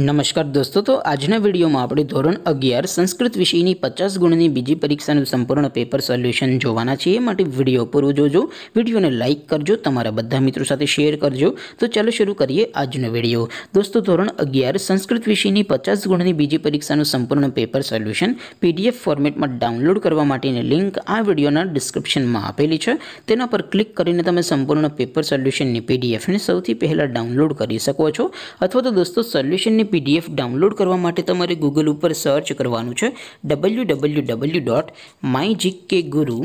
नमस्कार दोस्तों तो आज ना वीडियो में આપણે ધોરણ 11 સંસ્કૃત વિષયની 50 ગુણની બીજી પરીક્ષાનું સંપૂર્ણ પેપર સોલ્યુશન જોવાના છીએ માટે વિડિયો પૂરું જોજો વિડિયોને લાઈક કરજો તમારા બધા મિત્રો સાથે શેર કરજો તો ચાલો શરૂ કરીએ આજનો વિડિયો દોસ્તો ધોરણ 11 સંસ્કૃત વિષયની 50 ગુણની બીજી પરીક્ષાનું સંપૂર્ણ પેપર સોલ્યુશન PDF ફોર્મેટમાં ડાઉનલોડ કરવા માટેની લિંક આ વિડિયોના ડિસ્ક્રિપ્શનમાં આપેલી છે તેના પર ક્લિક કરીને તમે સંપૂર્ણ પેપર સોલ્યુશનની PDF ને સૌથી પહેલા ડાઉનલોડ કરી શકો છો અથવા તો દોસ્તો સોલ્યુશન पीडीएफ डाउनलोड કરવા માટે તમારે Google ઉપર સર્ચ કરવાનું છે www.mygkguru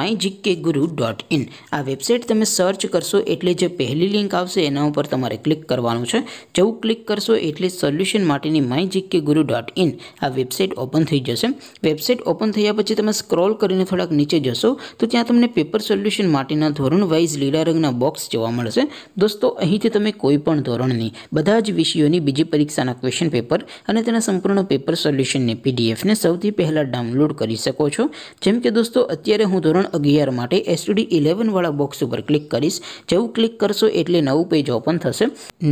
mygkguru.in આ વેબસાઈટ તમે સર્ચ કરશો એટલે જે પહેલી લિંક આવશે તેના ઉપર તમારે ક્લિક કરવાનું છે જો ક્લિક કરશો એટલે સોલ્યુશન માટેની mygkguru.in આ વેબસાઈટ ઓપન થઈ જશે વેબસાઈટ ઓપન થયા પછી તમે સ્ક્રોલ કરીને થોડક નીચે જશો તો ત્યાં તમને પેપર સોલ્યુશન માટેના ધોરણ વાઈઝ લીડરંગના બોક્સ જોવા મળશે દોસ્તો અહીંથી તમે કોઈ પણ ધોરણની બધા જ વિષયોની બીજી પર સના ક્વેશ્ચન પેપર અને તેના સંપૂર્ણ પેપર સોલ્યુશન ને પીડીએફ ને સૌથી પહેલા ડાઉનલોડ કરી શકો છો જેમ કે દોસ્તો અત્યારે હું ધોરણ 11 માટે STD 11 વાળો બોક્સ ઉપર ક્લિક કરીશ જેવું ક્લિક કરશો એટલે નવું પેજ ઓપન થશે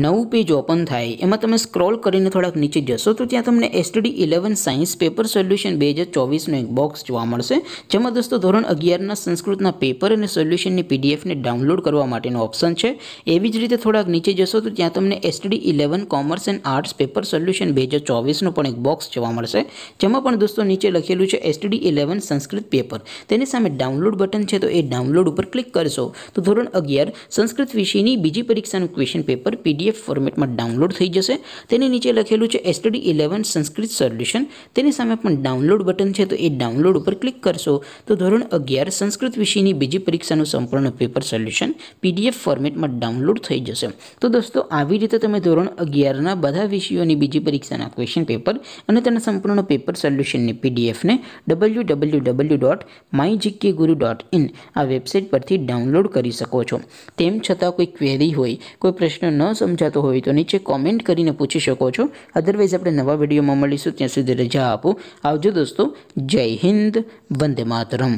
નવું પેજ ઓપન થાય એમાં તમે સ્ક્રોલ કરીને થોડક નીચે જશો તો ત્યાં તમને STD 11 સાયન્સ પેપર સોલ્યુશન 2024 નો એક બોક્સ જોવા મળશે જેમ કે દોસ્તો ધોરણ 11 ના સંસ્કૃતના પેપર અને સોલ્યુશન ની પીડીએફ ને ડાઉનલોડ કરવા માટેનો ઓપ્શન છે એવી જ રીતે થોડક નીચે જશો તો ત્યાં તમને STD 11 commerce and arts paper solution બેજે 24 નો પણ એક બોક્સ જોવા મળશે જેમાં પણ દોસ્તો નીચે લખેલું છે STD 11 સંસ્કૃત પેપર તેની સામે ડાઉનલોડ બટન છે તો એ ડાઉનલોડ ઉપર ક્લિક કરશો તો ધોરણ 11 સંસ્કૃત વિષયની બીજી પરીક્ષાનું ક્વેશ્ચન પેપર PDF ફોર્મેટમાં ડાઉનલોડ થઈ જશે તેની નીચે લખેલું છે STD 11 સંસ્કૃત સોલ્યુશન તેની સામે પણ ડાઉનલોડ બટન છે તો એ ડાઉનલોડ ઉપર ક્લિક કરશો તો ધોરણ 11 સંસ્કૃત વિષયની બીજી પરીક્ષાનું સંપૂર્ણ પેપર સોલ્યુશન PDF ફોર્મેટમાં ડાઉનલોડ થઈ જશે તો દોસ્તો આવી રીતે તમે ધોરણ 11 ના બધા SiO ની બીજી પરીક્ષાના ક્વેશ્ચન પેપર અને તેના સંપૂર્ણનો પેપર સોલ્યુશનની PDF ને www.mygkguru.in આ વેબસાઈટ પરથી ડાઉનલોડ કરી શકો છો તેમ છતાં કોઈ ક્વેરી હોય કોઈ પ્રશ્ન ન સમજાતો હોય તો નીચે કમેન્ટ કરીને પૂછી શકો છો અધરવાઇઝ આપણે નવો વિડિયો માં મળીશું ત્યાં સુધી ધજા આપો આવજો દોસ્તો જય હિન્દ વંદે માતરમ